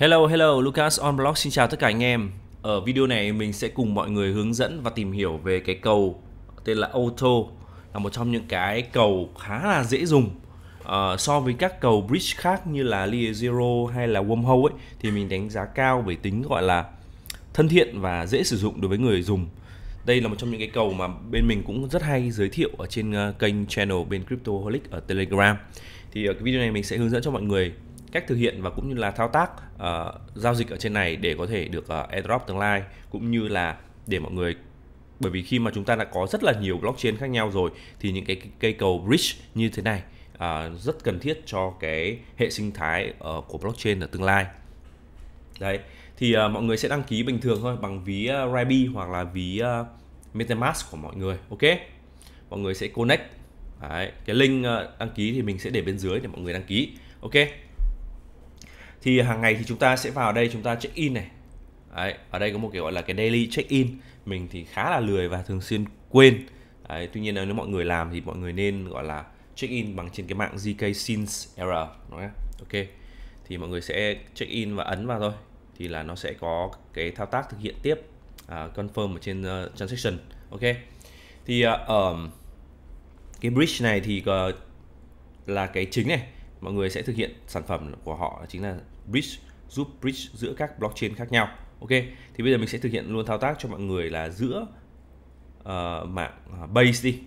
Hello, hello, Lucas on blog xin chào tất cả anh em. Ở video này mình sẽ cùng mọi người hướng dẫn và tìm hiểu về cái cầu tên là Auto là một trong những cái cầu khá là dễ dùng. À, so với các cầu bridge khác như là Lia Zero hay là Wormhole ấy thì mình đánh giá cao về tính gọi là thân thiện và dễ sử dụng đối với người dùng. Đây là một trong những cái cầu mà bên mình cũng rất hay giới thiệu ở trên ờ, kênh channel bên Cryptoholic ở Telegram. Thì ở cái video này mình sẽ hướng dẫn cho mọi người cách thực hiện và cũng như là thao tác uh, giao dịch ở trên này để có thể được uh, airdrop tương lai cũng như là để mọi người bởi vì khi mà chúng ta đã có rất là nhiều blockchain khác nhau rồi thì những cái cây cầu bridge như thế này uh, rất cần thiết cho cái hệ sinh thái uh, của blockchain ở tương lai đấy thì uh, mọi người sẽ đăng ký bình thường thôi bằng ví uh, Rabi hoặc là ví uh, MetaMask của mọi người ok mọi người sẽ connect Đấy, cái link đăng ký thì mình sẽ để bên dưới để mọi người đăng ký ok thì hàng ngày thì chúng ta sẽ vào đây chúng ta check in này Đấy, ở đây có một cái gọi là cái daily check in mình thì khá là lười và thường xuyên quên Đấy, tuy nhiên nếu mọi người làm thì mọi người nên gọi là check in bằng trên cái mạng ZK Sins Error nói ok thì mọi người sẽ check in và ấn vào thôi thì là nó sẽ có cái thao tác thực hiện tiếp uh, confirm ở trên uh, transaction ok thì uh, um, cái bridge này thì uh, là cái chính này mọi người sẽ thực hiện sản phẩm của họ chính là bridge giúp bridge giữa các blockchain khác nhau ok thì bây giờ mình sẽ thực hiện luôn thao tác cho mọi người là giữa uh, mạng à, base đi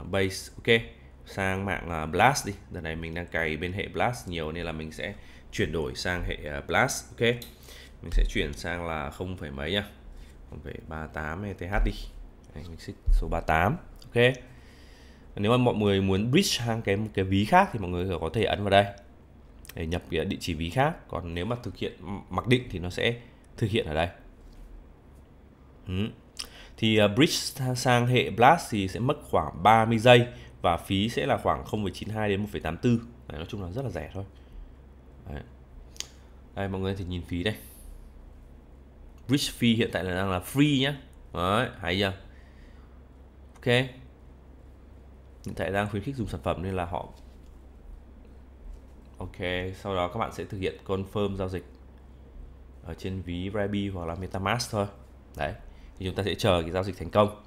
uh, base ok sang mạng uh, blast đi giờ này mình đang cài bên hệ blast nhiều nên là mình sẽ chuyển đổi sang hệ uh, blast ok mình sẽ chuyển sang là không phải mấy nhá không phải 38 ETH đi Đấy, mình xích số 38 ok nếu mà mọi người muốn bridge sang cái một cái ví khác thì mọi người có thể ấn vào đây để nhập cái địa chỉ ví khác còn nếu mà thực hiện mặc định thì nó sẽ thực hiện ở đây ừ. thì à, bridge sang hệ blast thì sẽ mất khoảng 30 giây và phí sẽ là khoảng 0,92 đến 1,84 Đấy, nói chung là rất là rẻ thôi Đấy. đây mọi người thì nhìn phí đây bridge fee hiện tại là đang là free nhé Đấy, hay chưa ok hiện tại đang khuyến khích dùng sản phẩm nên là họ ok sau đó các bạn sẽ thực hiện confirm giao dịch ở trên ví Rabi hoặc là MetaMask thôi đấy thì chúng ta sẽ chờ cái giao dịch thành công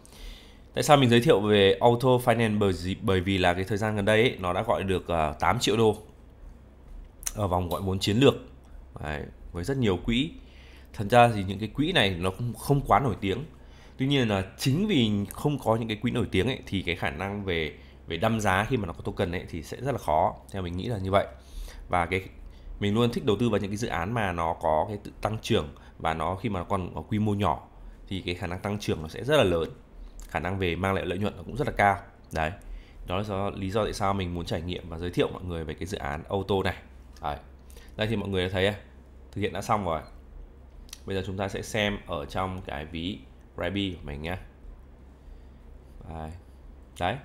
Tại sao mình giới thiệu về Auto Finance bởi gì? Bởi vì là cái thời gian gần đây ấy, nó đã gọi được 8 à, triệu đô ở vòng gọi vốn chiến lược Đấy, với rất nhiều quỹ. Thật ra thì những cái quỹ này nó cũng không quá nổi tiếng. Tuy nhiên là chính vì không có những cái quỹ nổi tiếng ấy thì cái khả năng về về đâm giá khi mà nó có token ấy thì sẽ rất là khó theo mình nghĩ là như vậy và cái mình luôn thích đầu tư vào những cái dự án mà nó có cái tự tăng trưởng và nó khi mà nó còn ở quy mô nhỏ thì cái khả năng tăng trưởng nó sẽ rất là lớn khả năng về mang lại lợi nhuận nó cũng rất là cao đấy đó là lý do tại sao mình muốn trải nghiệm và giới thiệu mọi người về cái dự án ô tô này đấy. đây thì mọi người đã thấy à, thực hiện đã xong rồi bây giờ chúng ta sẽ xem ở trong cái ví Rabi của mình nhé đấy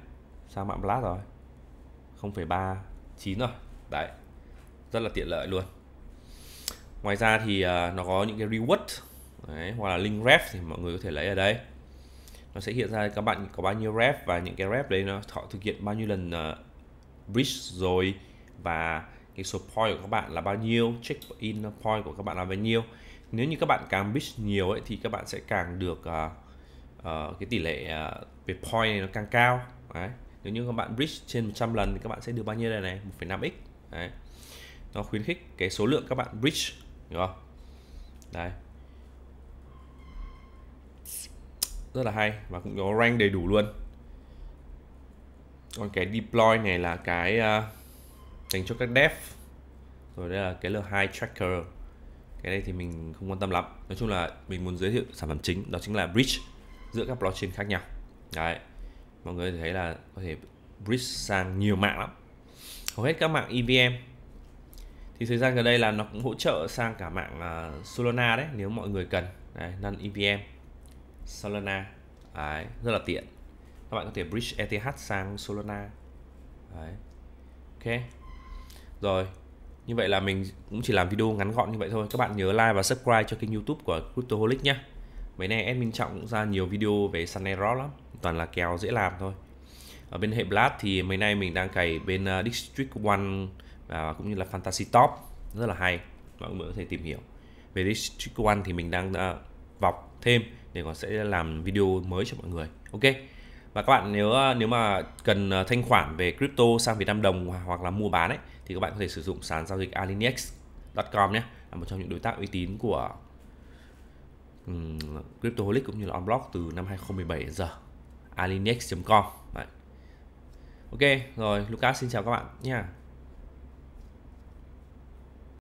sang mạng blast rồi 0,39 rồi đấy rất là tiện lợi luôn ngoài ra thì à, nó có những cái reward đấy, hoặc là link ref thì mọi người có thể lấy ở đây nó sẽ hiện ra các bạn có bao nhiêu ref và những cái ref đấy nó họ thực hiện bao nhiêu lần à, bridge rồi và cái số point của các bạn là bao nhiêu check in point của các bạn là bao nhiêu nếu như các bạn càng bridge nhiều ấy thì các bạn sẽ càng được uh, uh, cái tỷ lệ uh, về point này nó càng cao đấy nếu như các bạn bridge trên 100 lần thì các bạn sẽ được bao nhiêu đây này 1,5x đấy nó khuyến khích cái số lượng các bạn bridge đúng không đấy rất là hay và cũng có rank đầy đủ luôn còn cái deploy này là cái uh, dành cho các dev rồi đây là cái L2 tracker cái này thì mình không quan tâm lắm nói chung là mình muốn giới thiệu sản phẩm chính đó chính là bridge giữa các blockchain khác nhau đấy mọi người thấy là có thể bridge sang nhiều mạng lắm hầu hết các mạng EVM thì thời gian gần đây là nó cũng hỗ trợ sang cả mạng à, Solana đấy nếu mọi người cần đấy, nâng EVM Solana đấy, rất là tiện các bạn có thể bridge ETH sang Solana đấy. ok rồi như vậy là mình cũng chỉ làm video ngắn gọn như vậy thôi các bạn nhớ like và subscribe cho kênh youtube của CryptoHolic nhé mấy nay admin trọng cũng ra nhiều video về Sunny lắm toàn là kèo dễ làm thôi ở bên hệ blast thì mấy nay mình đang cày bên uh, district one và cũng như là fantasy top rất là hay mọi người có thể tìm hiểu về district one thì mình đang uh, vọc thêm để còn sẽ làm video mới cho mọi người ok và các bạn nếu ờ, nếu mà cần thanh khoản về crypto sang Việt Nam đồng hoặc là mua bán ấy thì các bạn có thể sử dụng sàn giao dịch alinex.com nhé là một trong những đối tác uy tín của um, Cryptoholic cũng như là Onblock từ năm 2017 giờ alinex.com Ok rồi Lucas xin chào các bạn nha